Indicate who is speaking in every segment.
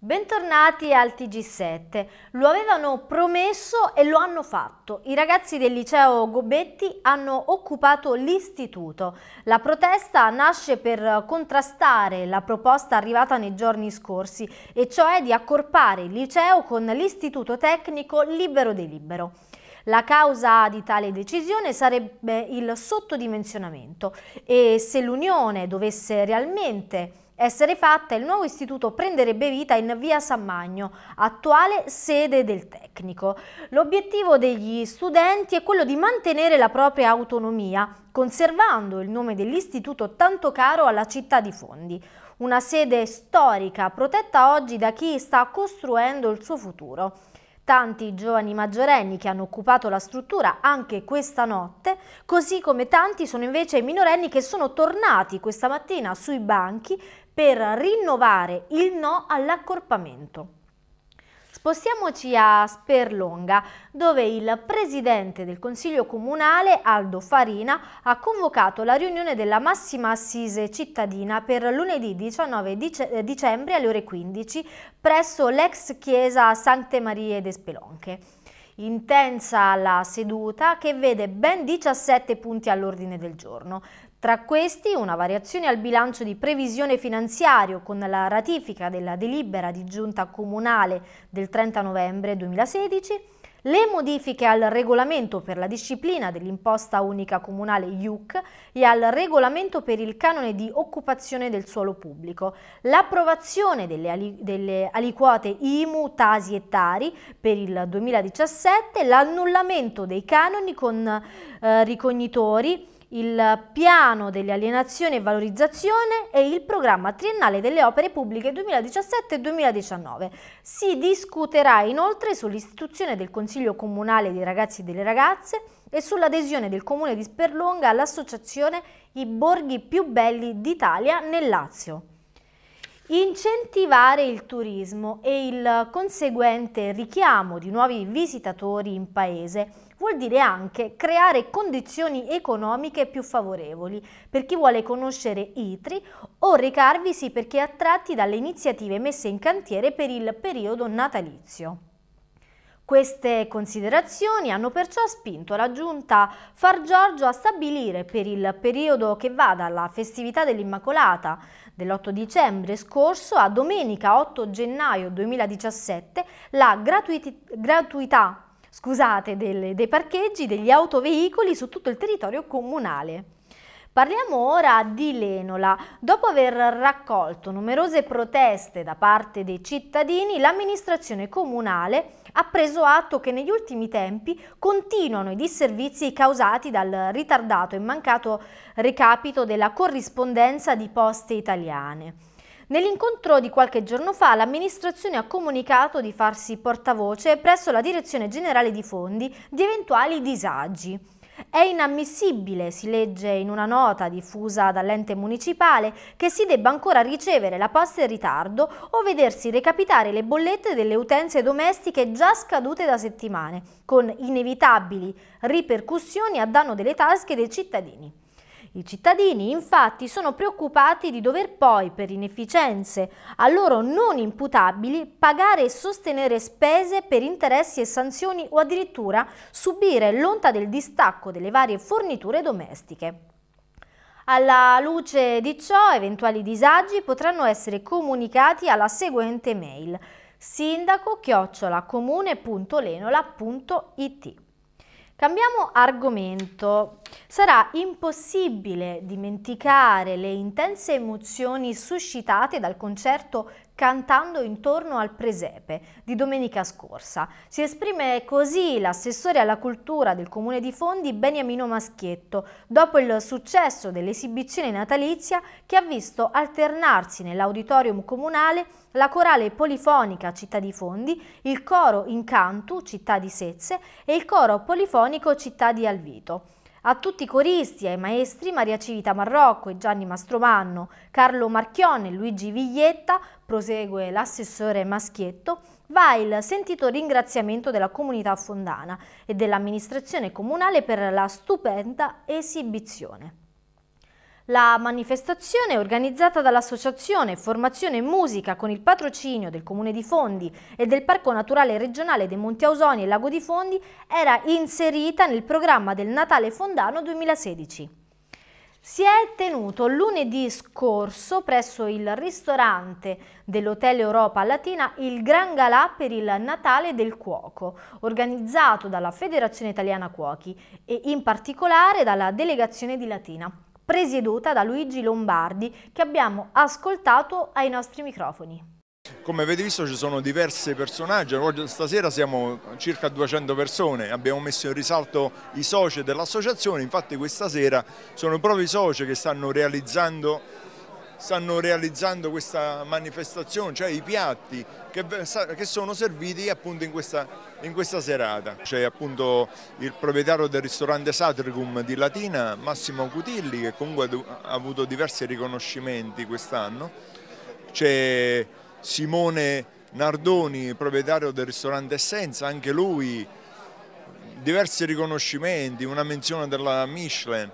Speaker 1: Bentornati al TG7. Lo avevano promesso e lo hanno fatto. I ragazzi del liceo Gobetti hanno occupato l'istituto. La protesta nasce per contrastare la proposta arrivata nei giorni scorsi, e cioè di accorpare il liceo con l'istituto tecnico Libero di Libero. La causa di tale decisione sarebbe il sottodimensionamento e se l'Unione dovesse realmente essere fatta, il nuovo istituto prenderebbe vita in via San Magno, attuale sede del tecnico. L'obiettivo degli studenti è quello di mantenere la propria autonomia, conservando il nome dell'istituto tanto caro alla città di Fondi. Una sede storica protetta oggi da chi sta costruendo il suo futuro. Tanti giovani maggiorenni che hanno occupato la struttura anche questa notte, così come tanti sono invece i minorenni che sono tornati questa mattina sui banchi per rinnovare il no all'accorpamento. Spostiamoci a Sperlonga, dove il presidente del Consiglio Comunale, Aldo Farina, ha convocato la riunione della massima assise cittadina per lunedì 19 dice dicembre alle ore 15 presso l'ex chiesa Sante Marie de Spelonche. Intensa la seduta che vede ben 17 punti all'ordine del giorno. Tra questi una variazione al bilancio di previsione finanziario con la ratifica della delibera di giunta comunale del 30 novembre 2016, le modifiche al regolamento per la disciplina dell'imposta unica comunale IUC e al regolamento per il canone di occupazione del suolo pubblico, l'approvazione delle, ali, delle aliquote IMU, Tasi e Tari per il 2017, l'annullamento dei canoni con eh, ricognitori, il piano delle alienazioni e valorizzazione e il programma triennale delle opere pubbliche 2017-2019. Si discuterà inoltre sull'istituzione del Consiglio Comunale dei Ragazzi e delle Ragazze e sull'adesione del Comune di Sperlonga all'associazione I Borghi più belli d'Italia nel Lazio. Incentivare il turismo e il conseguente richiamo di nuovi visitatori in paese vuol dire anche creare condizioni economiche più favorevoli per chi vuole conoscere Itri o recarvisi perché attratti dalle iniziative messe in cantiere per il periodo natalizio. Queste considerazioni hanno perciò spinto la giunta Far Giorgio a stabilire per il periodo che va dalla festività dell'Immacolata dell'8 dicembre scorso a domenica 8 gennaio 2017 la gratuità scusate, delle, dei parcheggi degli autoveicoli su tutto il territorio comunale. Parliamo ora di Lenola. Dopo aver raccolto numerose proteste da parte dei cittadini, l'amministrazione comunale ha preso atto che negli ultimi tempi continuano i disservizi causati dal ritardato e mancato recapito della corrispondenza di poste italiane. Nell'incontro di qualche giorno fa l'amministrazione ha comunicato di farsi portavoce presso la Direzione Generale di Fondi di eventuali disagi. È inammissibile, si legge in una nota diffusa dall'ente municipale, che si debba ancora ricevere la posta in ritardo o vedersi recapitare le bollette delle utenze domestiche già scadute da settimane, con inevitabili ripercussioni a danno delle tasche dei cittadini. I cittadini infatti sono preoccupati di dover poi, per inefficienze a loro non imputabili, pagare e sostenere spese per interessi e sanzioni o addirittura subire l'onta del distacco delle varie forniture domestiche. Alla luce di ciò, eventuali disagi potranno essere comunicati alla seguente mail sindaco-comune.lenola.it Cambiamo argomento. Sarà impossibile dimenticare le intense emozioni suscitate dal concerto cantando intorno al presepe di domenica scorsa. Si esprime così l'assessore alla cultura del comune di Fondi Beniamino Maschietto dopo il successo dell'esibizione natalizia che ha visto alternarsi nell'auditorium comunale la corale polifonica Città di Fondi, il coro Incantu Città di Sezze e il coro polifonico Città di Alvito. A tutti i coristi ai maestri Maria Civita Marrocco e Gianni Mastromanno, Carlo Marchione e Luigi Viglietta, prosegue l'assessore Maschietto, va il sentito ringraziamento della comunità fondana e dell'amministrazione comunale per la stupenda esibizione. La manifestazione organizzata dall'Associazione Formazione Musica con il patrocinio del Comune di Fondi e del Parco Naturale Regionale dei Monti Ausoni e Lago di Fondi era inserita nel programma del Natale Fondano 2016. Si è tenuto lunedì scorso presso il ristorante dell'Hotel Europa Latina il Gran Galà per il Natale del Cuoco, organizzato dalla Federazione Italiana Cuochi e in particolare dalla Delegazione di Latina presieduta da Luigi Lombardi che abbiamo ascoltato ai nostri microfoni.
Speaker 2: Come avete visto ci sono diversi personaggi, Oggi, stasera siamo circa 200 persone, abbiamo messo in risalto i soci dell'associazione, infatti questa sera sono proprio i soci che stanno realizzando stanno realizzando questa manifestazione, cioè i piatti che, che sono serviti appunto in questa, in questa serata. C'è appunto il proprietario del ristorante Satricum di Latina, Massimo Cutilli, che comunque ha avuto diversi riconoscimenti quest'anno. C'è Simone Nardoni, proprietario del ristorante Essenza, anche lui diversi riconoscimenti, una menzione della Michelin.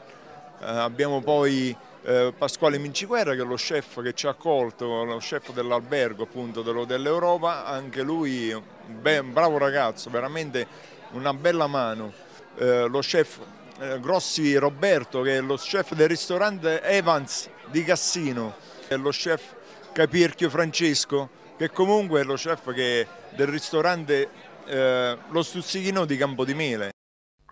Speaker 2: Eh, abbiamo poi eh, Pasquale Minciguerra che è lo chef che ci ha accolto, lo chef dell'albergo appunto dell'Hotel anche lui un bravo ragazzo, veramente una bella mano, eh, lo chef eh, Grossi Roberto che è lo chef del ristorante Evans di Cassino, e lo chef Capirchio Francesco che comunque è lo chef che, del ristorante eh, Lo Stuzzichino di Campo di Mele.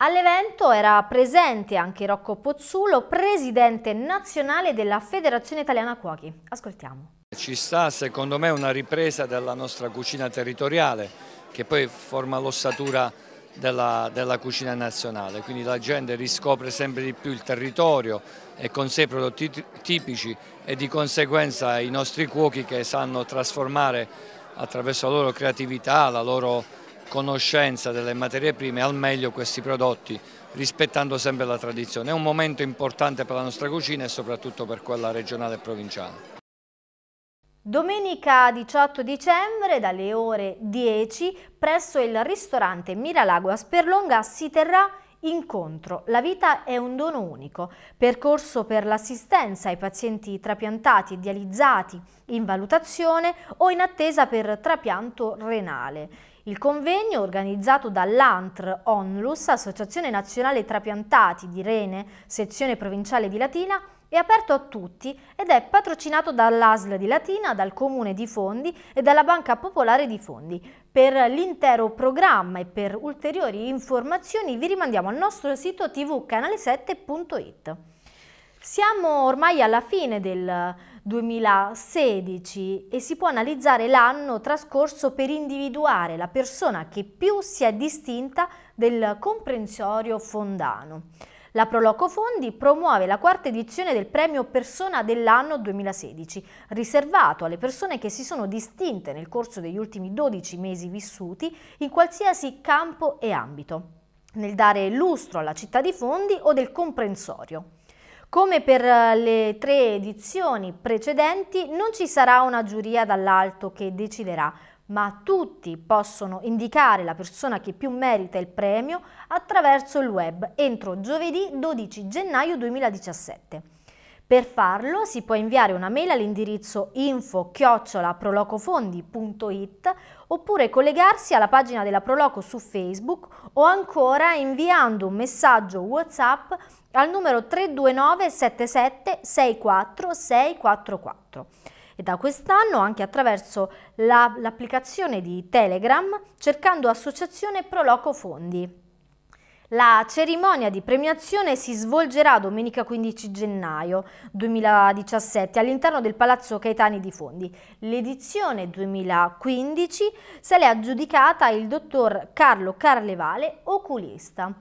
Speaker 1: All'evento era presente anche Rocco Pozzulo, presidente nazionale della Federazione Italiana Cuochi. Ascoltiamo.
Speaker 2: Ci sta secondo me una ripresa della nostra cucina territoriale che poi forma l'ossatura della, della, cucina nazionale, quindi la gente riscopre sempre di più il territorio e con sé prodotti tipici e di conseguenza i nostri cuochi che sanno trasformare attraverso la loro creatività, la loro conoscenza delle materie prime al meglio questi prodotti rispettando sempre la tradizione. È un momento importante per la nostra cucina e soprattutto per quella regionale e provinciale.
Speaker 1: Domenica 18 dicembre dalle ore 10 presso il ristorante Miralagua Sperlonga si terrà Incontro. La vita è un dono unico, percorso per l'assistenza ai pazienti trapiantati, dializzati, in valutazione o in attesa per trapianto renale. Il convegno, organizzato dall'ANTR ONLUS, Associazione Nazionale Trapiantati di Rene, sezione provinciale di Latina, è aperto a tutti ed è patrocinato dall'ASL di Latina, dal Comune di Fondi e dalla Banca Popolare di Fondi. Per l'intero programma e per ulteriori informazioni vi rimandiamo al nostro sito tvcanale7.it. Siamo ormai alla fine del 2016 e si può analizzare l'anno trascorso per individuare la persona che più si è distinta del comprensorio fondano. La Proloco Fondi promuove la quarta edizione del premio Persona dell'anno 2016, riservato alle persone che si sono distinte nel corso degli ultimi 12 mesi vissuti in qualsiasi campo e ambito, nel dare lustro alla città di Fondi o del comprensorio. Come per eh, le tre edizioni precedenti, non ci sarà una giuria dall'alto che deciderà, ma tutti possono indicare la persona che più merita il premio attraverso il web entro giovedì 12 gennaio 2017. Per farlo si può inviare una mail all'indirizzo info-prolocofondi.it oppure collegarsi alla pagina della Proloco su Facebook o ancora inviando un messaggio WhatsApp al numero 329 77 64 644 e da quest'anno anche attraverso l'applicazione di Telegram cercando associazione Proloco Fondi. La cerimonia di premiazione si svolgerà domenica 15 gennaio 2017 all'interno del Palazzo Caetani di Fondi. L'edizione 2015 se l'è aggiudicata il dottor Carlo Carlevale, oculista.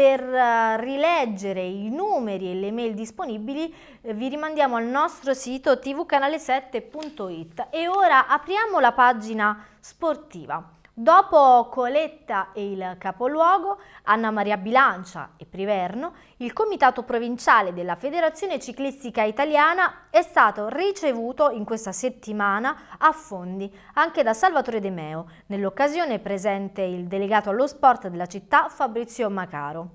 Speaker 1: Per eh, rileggere i numeri e le mail disponibili eh, vi rimandiamo al nostro sito tvcanale7.it e ora apriamo la pagina sportiva. Dopo Coletta e il capoluogo, Anna Maria Bilancia e Priverno, il comitato provinciale della Federazione Ciclistica Italiana è stato ricevuto in questa settimana a Fondi anche da Salvatore De Meo. Nell'occasione presente il delegato allo sport della città Fabrizio Macaro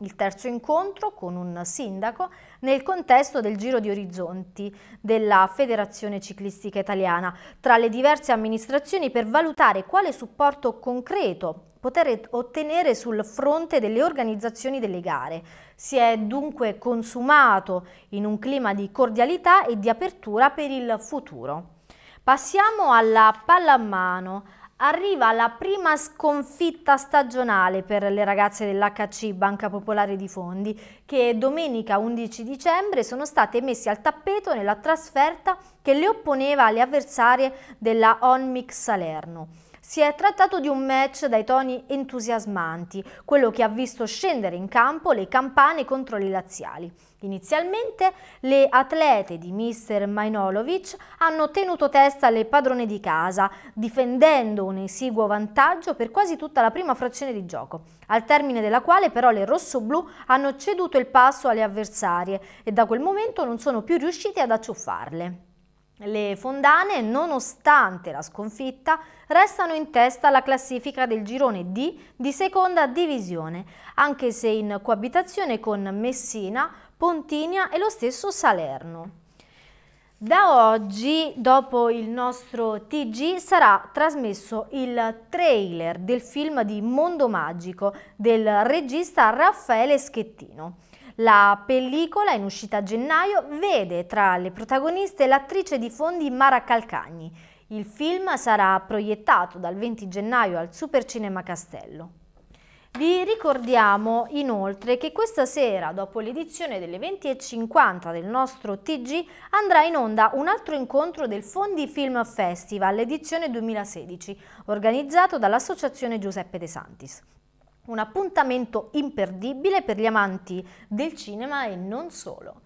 Speaker 1: il terzo incontro con un sindaco nel contesto del Giro di Orizzonti della Federazione Ciclistica Italiana tra le diverse amministrazioni per valutare quale supporto concreto poter ottenere sul fronte delle organizzazioni delle gare. Si è dunque consumato in un clima di cordialità e di apertura per il futuro. Passiamo alla pallamano. Arriva la prima sconfitta stagionale per le ragazze dell'HC Banca Popolare di Fondi che domenica 11 dicembre sono state messe al tappeto nella trasferta che le opponeva alle avversarie della Onmix Salerno. Si è trattato di un match dai toni entusiasmanti, quello che ha visto scendere in campo le campane contro le laziali. Inizialmente le atlete di Mr. Mainolovic hanno tenuto testa alle padrone di casa, difendendo un esiguo vantaggio per quasi tutta la prima frazione di gioco, al termine della quale però le rossoblù hanno ceduto il passo alle avversarie e da quel momento non sono più riuscite ad acciuffarle. Le fondane, nonostante la sconfitta, restano in testa alla classifica del girone D di seconda divisione, anche se in coabitazione con Messina, Pontinia e lo stesso Salerno. Da oggi, dopo il nostro TG, sarà trasmesso il trailer del film di Mondo Magico del regista Raffaele Schettino. La pellicola, in uscita a gennaio, vede tra le protagoniste l'attrice di fondi Mara Calcagni. Il film sarà proiettato dal 20 gennaio al Supercinema Castello. Vi ricordiamo inoltre che questa sera, dopo l'edizione delle 20.50 del nostro TG, andrà in onda un altro incontro del Fondi Film Festival, edizione 2016, organizzato dall'Associazione Giuseppe De Santis un appuntamento imperdibile per gli amanti del cinema e non solo.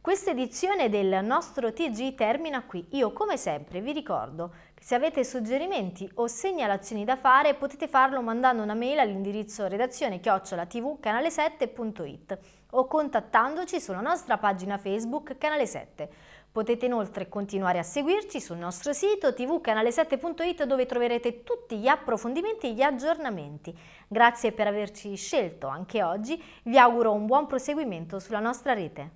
Speaker 1: Questa edizione del nostro TG termina qui. Io come sempre vi ricordo che se avete suggerimenti o segnalazioni da fare potete farlo mandando una mail all'indirizzo redazione chiocciolatvcanale7.it o contattandoci sulla nostra pagina Facebook Canale 7. Potete inoltre continuare a seguirci sul nostro sito tvcanale7.it dove troverete tutti gli approfondimenti e gli aggiornamenti. Grazie per averci scelto anche oggi, vi auguro un buon proseguimento sulla nostra rete.